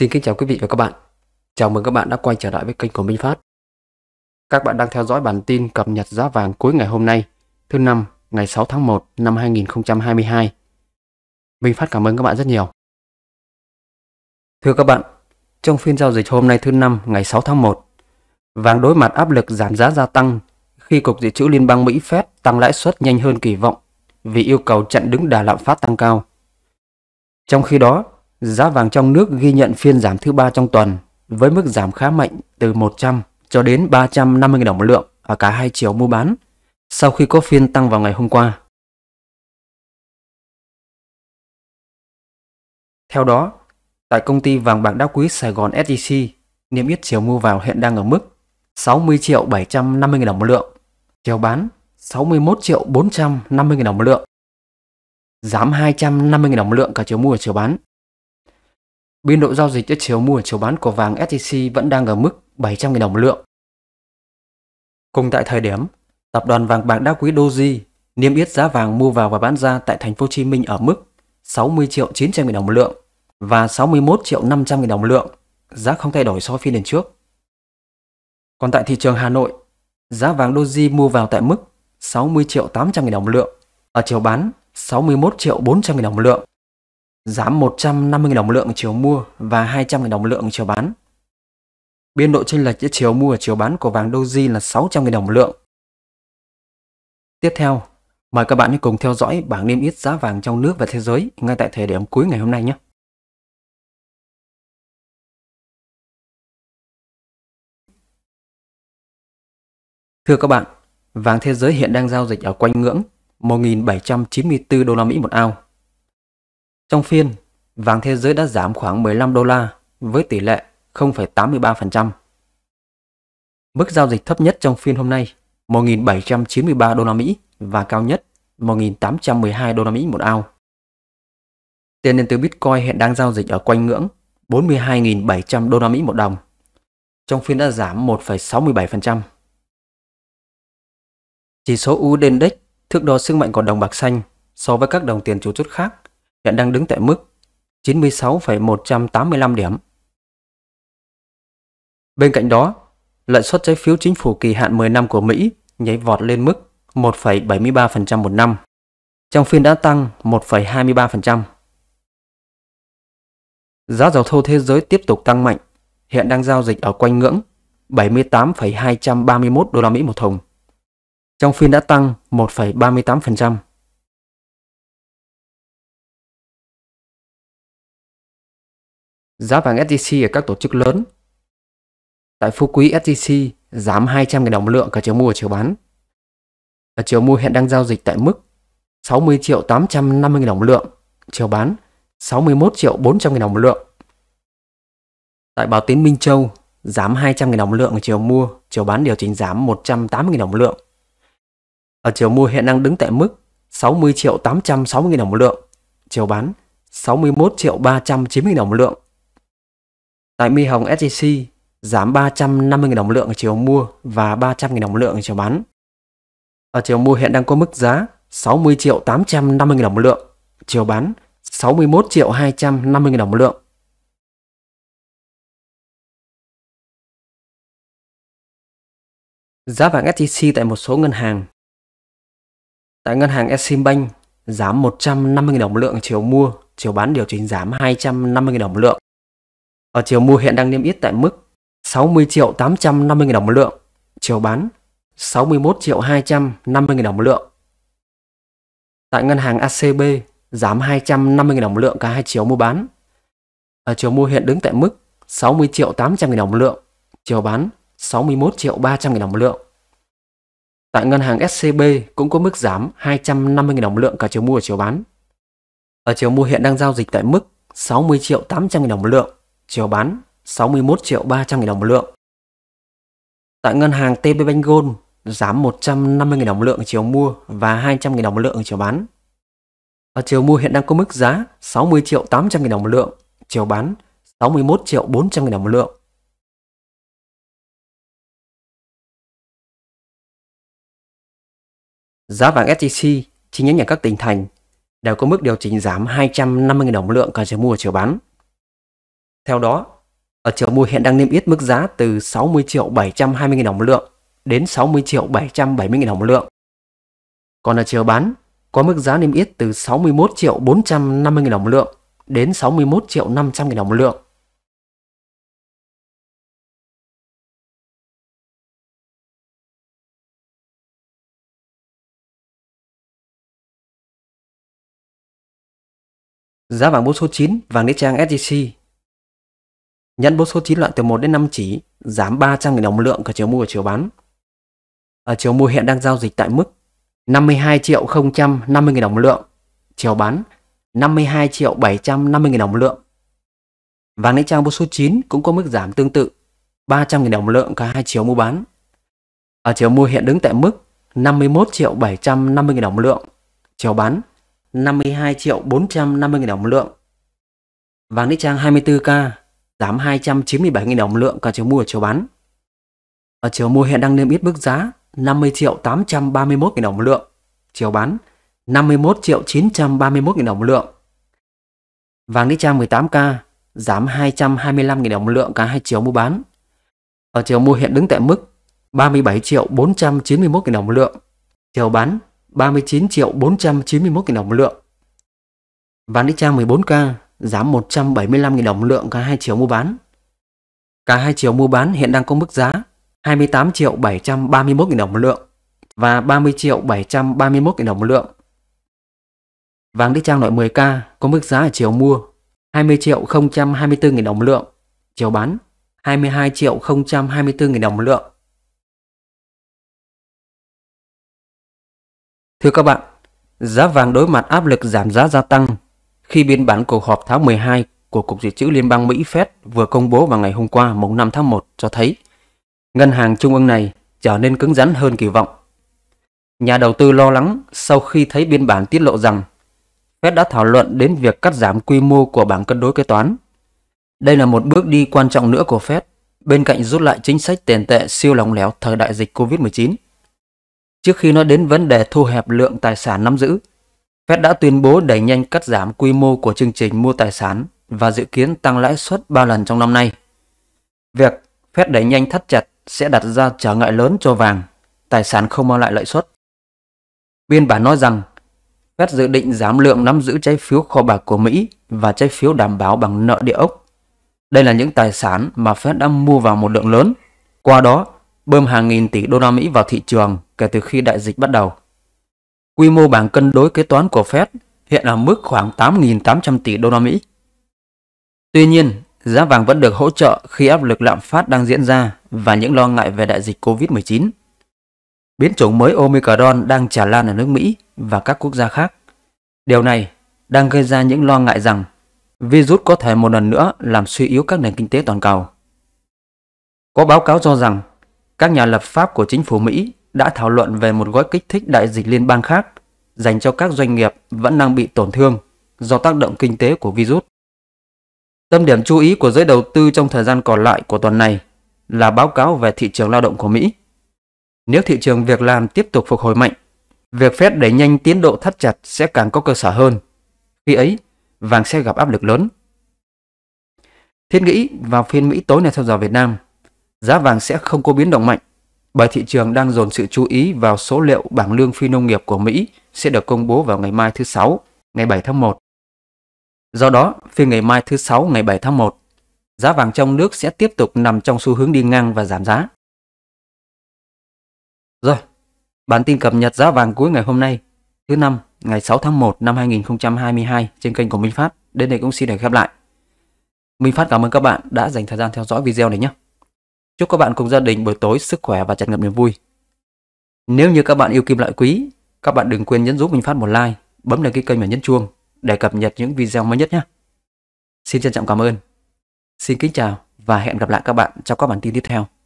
Xin kính chào quý vị và các bạn. Chào mừng các bạn đã quay trở lại với kênh của Minh Phát. Các bạn đang theo dõi bản tin cập nhật giá vàng cuối ngày hôm nay, thứ năm, ngày 6 tháng 1 năm 2022. Minh Phát cảm ơn các bạn rất nhiều. Thưa các bạn, trong phiên giao dịch hôm nay thứ năm, ngày 6 tháng 1, vàng đối mặt áp lực giảm giá gia tăng khi Cục Dự trữ Liên bang Mỹ Fed tăng lãi suất nhanh hơn kỳ vọng vì yêu cầu chặn đứng đà lạm phát tăng cao. Trong khi đó, Giá vàng trong nước ghi nhận phiên giảm thứ ba trong tuần với mức giảm khá mạnh từ 100 cho đến 350.000 đồng một lượng ở cả hai chiều mua bán sau khi có phiên tăng vào ngày hôm qua. Theo đó, tại công ty vàng bạc đá quý Sài Gòn SJC, niêm yết chiều mua vào hiện đang ở mức 60 triệu 750 000 đồng một lượng, chiều bán 61 triệu 450 000 đồng một lượng. Giảm 250 000 đồng một lượng cả chiều mua và chiều bán biên độ giao dịch giữa chiều mua và chiều bán của vàng SJC vẫn đang ở mức 700.000 đồng một lượng. Cùng tại thời điểm, tập đoàn vàng bạc đá quý Doji niêm yết giá vàng mua vào và bán ra tại thành phố Hồ Chí Minh ở mức 60 triệu 900 000 đồng một lượng và 61 triệu 500 000 đồng một lượng, giá không thay đổi so với phiên liền trước. Còn tại thị trường Hà Nội, giá vàng Doji mua vào tại mức 60 triệu 800 000 đồng một lượng, ở chiều bán 61 triệu 400 000 đồng một lượng Giảm 150.000 đồng lượng chiều mua và 200.000 đồng lượng chiều bán. Biên độ chênh lệch giữa chiều mua và chiều bán của vàng Doji là 600.000 đồng lượng. Tiếp theo, mời các bạn cùng theo dõi bảng niêm yết giá vàng trong nước và thế giới ngay tại thời điểm cuối ngày hôm nay nhé. Thưa các bạn, vàng thế giới hiện đang giao dịch ở quanh ngưỡng 1.794 đô la Mỹ một ao trong phiên, vàng thế giới đã giảm khoảng 15 đô la với tỷ lệ 0,83%. Mức giao dịch thấp nhất trong phiên hôm nay 1.793 đô la Mỹ và cao nhất 1.812 đô la Mỹ một ao. Tiền điện tử Bitcoin hiện đang giao dịch ở quanh ngưỡng 42.700 đô la Mỹ một đồng. Trong phiên đã giảm 1,67%. Chỉ số USD Index thước đo sức mạnh của đồng bạc xanh so với các đồng tiền chủ chốt khác hiện đang đứng tại mức 96,185 điểm. Bên cạnh đó, lợi suất trái phiếu chính phủ kỳ hạn 10 năm của Mỹ nháy vọt lên mức 1,73% một năm, trong phiên đã tăng 1,23%. Giá dầu thô thế giới tiếp tục tăng mạnh, hiện đang giao dịch ở quanh ngưỡng 78,231 đô la Mỹ một thùng. Trong phiên đã tăng 1,38%. Giá vàng SJC ở các tổ chức lớn Tại phú quý SJC giảm 200.000 đồng lượng cả chiều mua và chiều bán. Ở chiều mua hiện đang giao dịch tại mức 60 triệu 850 000 đồng lượng, chiều bán 61 triệu 400 000 đồng lượng. Tại Bảo Tín Minh Châu, giảm 200 000 đồng lượng ở chiều mua, chiều bán điều chỉnh giảm 180 000 đồng lượng. Ở chiều mua hiện đang đứng tại mức 60 triệu 860 000 đồng lượng, chiều bán 61 triệu 390 000 đồng lượng. Tại Mi Hồng SJC giảm 350.000 đồng lượng ở chiều mua và 300.000 đồng lượng ở chiều bán. Ở chiều mua hiện đang có mức giá 60 triệu 850.000 đồng một lượng, chiều bán 61 triệu 250.000 đồng một lượng. Giá vàng SJC tại một số ngân hàng Tại ngân hàng Eximbank giảm 150.000 đồng một lượng chiều mua, chiều bán điều chỉnh giảm 250.000 đồng một lượng. Ở chiều mua hiện đang niêm yết tại mức 60 triệu 850 000 đồng một lượng, chiều bán 61 triệu 250 000 đồng một lượng. Tại ngân hàng ACB giảm 250 000 đồng một lượng cả hai chiều mua bán. Ở chiều mua hiện đứng tại mức 60 triệu 800 000 đồng một lượng, chiều bán 61 triệu 300 000 đồng một lượng. Tại ngân hàng SCB cũng có mức giảm 250.000 đồng một lượng cả chiều mua và chiều bán. Ở chiều mua hiện đang giao dịch tại mức 60 triệu 800.000 đồng một lượng, chiều bán 61 triệu 300 nghìn đồng một lượng. Tại ngân hàng TP Bank Gold giảm 150 nghìn đồng một lượng chiều mua và 200 nghìn đồng một lượng chiều bán. Ở chiều mua hiện đang có mức giá 60 triệu 800 nghìn đồng một lượng, chiều bán 61 triệu 400 nghìn đồng một lượng. Giá vàng SJC chi nhánh nhà các tỉnh thành đều có mức điều chỉnh giảm 250.000 đồng một lượng cả chiều mua và chiều bán. Theo đó, ở chiều mua hiện đang niêm yết mức giá từ 60 triệu 720 000 đồng một lượng đến 60 triệu 770 000 đồng một lượng. Còn ở chiều bán, có mức giá niêm yết từ 61 triệu 450 000 đồng một lượng đến 61 triệu 500 000 đồng một lượng. Giá vàng bốn số 9, vàng đế trang SJC nhận bốn số 9 loại từ 1 đến 5 chỉ, giảm 300.000 đồng lượng cả chiều mua và chiều bán. Ở ờ, chiều mua hiện đang giao dịch tại mức 52 triệu 050.000 đồng lượng, chiều bán 52 triệu 750.000 đồng lượng. Vàng nữ trang bốn số 9 cũng có mức giảm tương tự 300.000 đồng lượng cả hai chiều mua bán. Ở ờ, chiều mua hiện đứng tại mức 51 triệu 750.000 đồng lượng, chiều bán 52 triệu 450.000 đồng lượng. Vàng nữ trang 24K giảm 297.000 đồng lượng cả chiều mua và chiều bán. Ở chiều mua hiện đang niêm yết mức giá 50 triệu 831 000 đồng một lượng, chiều bán 51 triệu 931 000 đồng một lượng. Vàng đi trang 18K giảm 225 000 đồng một lượng cả hai chiều mua bán. Ở chiều mua hiện đứng tại mức 37 triệu 491 000 đồng một lượng, chiều bán 39 triệu 491 000 đồng một lượng. Vàng đi trang 14K giá 175.000 đồng lượng cả hai chiều mua bán. Cả hai chiều mua bán hiện đang có mức giá 28 triệu 731 000 đồng một lượng và 30 triệu 731 000 đồng một lượng. Vàng đi trang loại 10K có mức giá ở chiều mua 20 triệu 024 000 đồng một lượng, chiều bán 22 triệu 024 000 đồng một lượng. Thưa các bạn, giá vàng đối mặt áp lực giảm giá gia tăng khi biên bản cuộc họp tháng 12 của Cục Dự trữ Liên bang Mỹ Fed vừa công bố vào ngày hôm qua mùng 5 tháng 1 cho thấy ngân hàng trung ương này trở nên cứng rắn hơn kỳ vọng. Nhà đầu tư lo lắng sau khi thấy biên bản tiết lộ rằng Fed đã thảo luận đến việc cắt giảm quy mô của bảng cân đối kế toán. Đây là một bước đi quan trọng nữa của Fed bên cạnh rút lại chính sách tiền tệ siêu lỏng lẻo thời đại dịch Covid-19. Trước khi nói đến vấn đề thu hẹp lượng tài sản nắm giữ, Fed đã tuyên bố đẩy nhanh cắt giảm quy mô của chương trình mua tài sản và dự kiến tăng lãi suất 3 lần trong năm nay. Việc Fed đẩy nhanh thắt chặt sẽ đặt ra trở ngại lớn cho vàng, tài sản không mang lại lợi suất. Biên bản nói rằng Fed dự định giảm lượng nắm giữ trái phiếu kho bạc của Mỹ và trái phiếu đảm bảo bằng nợ địa ốc. Đây là những tài sản mà Fed đã mua vào một lượng lớn, qua đó bơm hàng nghìn tỷ đô la Mỹ vào thị trường kể từ khi đại dịch bắt đầu. Quy mô bảng cân đối kế toán của Fed hiện ở mức khoảng 8.800 tỷ đô la Mỹ. Tuy nhiên, giá vàng vẫn được hỗ trợ khi áp lực lạm phát đang diễn ra và những lo ngại về đại dịch COVID-19. Biến chủng mới Omicron đang tràn lan ở nước Mỹ và các quốc gia khác. Điều này đang gây ra những lo ngại rằng virus có thể một lần nữa làm suy yếu các nền kinh tế toàn cầu. Có báo cáo cho rằng các nhà lập pháp của chính phủ Mỹ đã thảo luận về một gói kích thích đại dịch liên bang khác dành cho các doanh nghiệp vẫn đang bị tổn thương do tác động kinh tế của virus. Tâm điểm chú ý của giới đầu tư trong thời gian còn lại của tuần này là báo cáo về thị trường lao động của Mỹ. Nếu thị trường việc làm tiếp tục phục hồi mạnh, việc phép đẩy nhanh tiến độ thắt chặt sẽ càng có cơ sở hơn. Khi ấy, vàng sẽ gặp áp lực lớn. Thiết nghĩ vào phiên Mỹ tối nay theo giờ Việt Nam, giá vàng sẽ không có biến động mạnh bởi thị trường đang dồn sự chú ý vào số liệu bảng lương phi nông nghiệp của Mỹ sẽ được công bố vào ngày mai thứ Sáu, ngày 7 tháng 1. Do đó, phiên ngày mai thứ Sáu ngày 7 tháng 1, giá vàng trong nước sẽ tiếp tục nằm trong xu hướng đi ngang và giảm giá. Rồi, bản tin cập nhật giá vàng cuối ngày hôm nay, thứ năm ngày 6 tháng 1 năm 2022 trên kênh của Minh Phát đến đây cũng xin được khép lại. Minh Phát cảm ơn các bạn đã dành thời gian theo dõi video này nhé. Chúc các bạn cùng gia đình buổi tối sức khỏe và tràn ngập niềm vui. Nếu như các bạn yêu kim loại quý, các bạn đừng quên nhấn giúp mình phát một like, bấm đăng ký kênh và nhấn chuông để cập nhật những video mới nhất nhé. Xin trân trọng cảm ơn. Xin kính chào và hẹn gặp lại các bạn trong các bản tin tiếp theo.